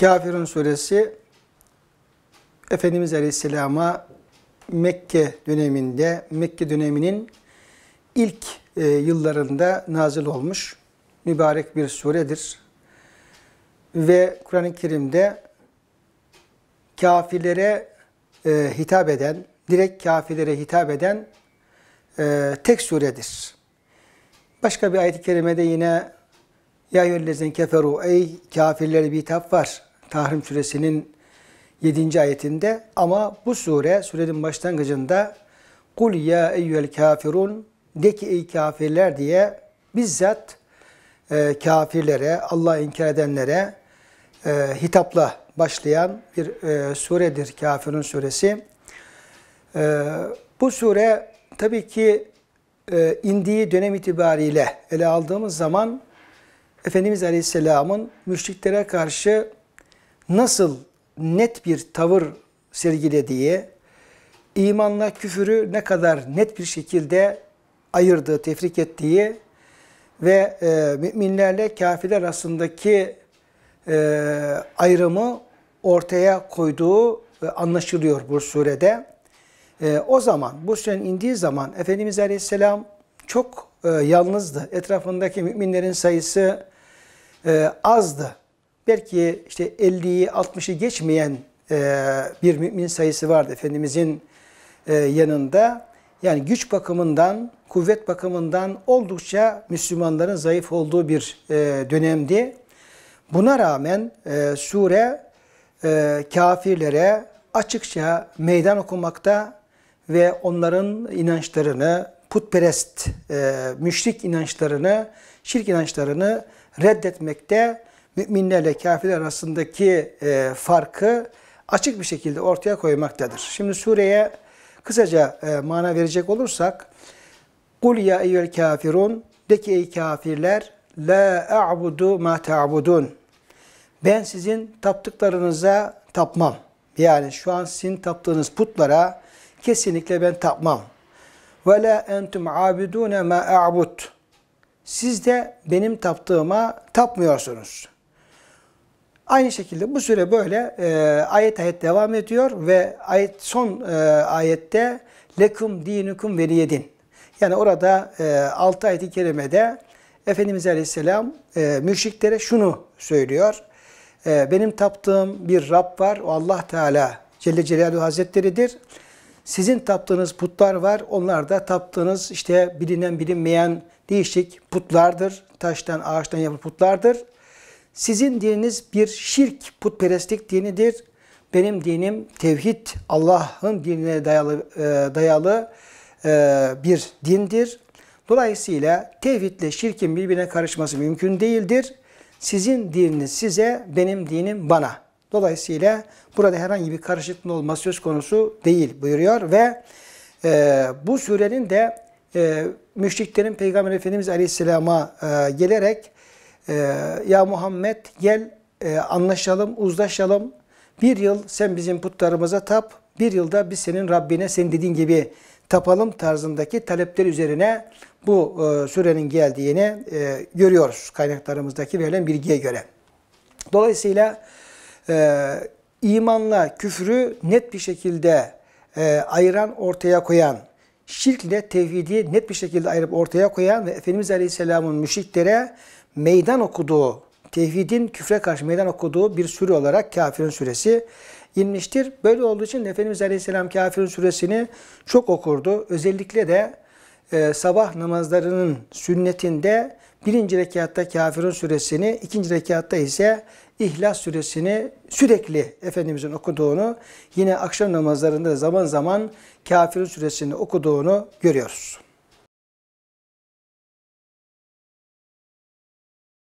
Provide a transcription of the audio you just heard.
Kafirun suresi Efendimiz Aleyhisselam'a Mekke döneminde, Mekke döneminin ilk e, yıllarında nazil olmuş mübarek bir suredir. Ve Kur'an-ı Kerim'de kafirlere e, hitap eden, direkt kafirlere hitap eden e, tek suredir. Başka bir ayet-i kerimede yine ya yüllezin keferu ey kafirlere bir hitap var. Tahrim suresinin 7. ayetinde ama bu sure surenin başlangıcında kul ya eyyüel kafirun de ki ey kafirler diye bizzat e, kafirlere, Allah'ı inkar edenlere e, hitapla başlayan bir e, suredir Kafirun suresi. E, bu sure tabii ki e, indiği dönem itibariyle ele aldığımız zaman Efendimiz Aleyhisselam'ın müşriklere karşı nasıl net bir tavır sergilediği, imanla küfürü ne kadar net bir şekilde ayırdığı, tefrik ettiği ve e, müminlerle kafirler arasındaki e, ayrımı ortaya koyduğu e, anlaşılıyor bu surede. E, o zaman, bu surenin indiği zaman Efendimiz Aleyhisselam çok e, yalnızdı. Etrafındaki müminlerin sayısı e, azdı. Belki işte 50'yi 60'ı geçmeyen e, bir mümin sayısı vardı Efendimizin e, yanında. Yani güç bakımından, kuvvet bakımından oldukça Müslümanların zayıf olduğu bir e, dönemdi. Buna rağmen e, sure e, kafirlere açıkça meydan okumakta ve onların inançlarını, putperest, e, müşrik inançlarını, şirk inançlarını reddetmekte müminlerle kafirler arasındaki e, farkı açık bir şekilde ortaya koymaktadır. Şimdi sureye kısaca e, mana verecek olursak, Kul ya eyyül kafirun, de ki ey kafirler, la a'budu ma ta'budun. Ben sizin taptıklarınıza tapmam. Yani şu an sizin taptığınız putlara kesinlikle ben tapmam ve la entum abidune ma a'bud. Siz de benim taptığıma tapmıyorsunuz. Aynı şekilde bu süre böyle e, ayet ayet devam ediyor ve ayet son e, ayette lekum dinukum veliyedin. Yani orada e, 6 ayet-i kerimede Efendimiz Aleyhisselam e, müşriklere şunu söylüyor. E, benim taptığım bir Rab var. O Allah Teala Celle Celaluhu Hazretleri'dir. Sizin taptığınız putlar var. Onlar da taptığınız işte bilinen bilinmeyen değişik putlardır. Taştan, ağaçtan yapılan putlardır. Sizin dininiz bir şirk, putperestlik dinidir. Benim dinim tevhid, Allah'ın dinine dayalı, e, dayalı e, bir dindir. Dolayısıyla tevhidle şirkin birbirine karışması mümkün değildir. Sizin dininiz size, benim dinim bana.'' Dolayısıyla burada herhangi bir karışıklığın olması söz konusu değil buyuruyor ve e, bu surenin de e, müşriklerin Peygamber Efendimiz Aleyhisselam'a e, gelerek e, ya Muhammed gel e, anlaşalım, uzlaşalım. Bir yıl sen bizim putlarımıza tap, bir yılda biz senin Rabbine senin dediğin gibi tapalım tarzındaki talepler üzerine bu e, sürenin geldiğini e, görüyoruz kaynaklarımızdaki verilen bilgiye göre. Dolayısıyla e, imanla küfrü net bir şekilde e, ayıran, ortaya koyan, şirkle tevhidi net bir şekilde ayırıp ortaya koyan ve Efendimiz Aleyhisselam'ın müşriklere meydan okuduğu, tevhidin küfre karşı meydan okuduğu bir sürü olarak kafirin suresi inmiştir. Böyle olduğu için Efendimiz Aleyhisselam kafirin suresini çok okurdu. Özellikle de e, sabah namazlarının sünnetinde birinci rekatta kafirin suresini, ikinci rekatta ise İhlas suresini sürekli Efendimizin okuduğunu, yine akşam namazlarında zaman zaman Kafirun suresini okuduğunu görüyoruz.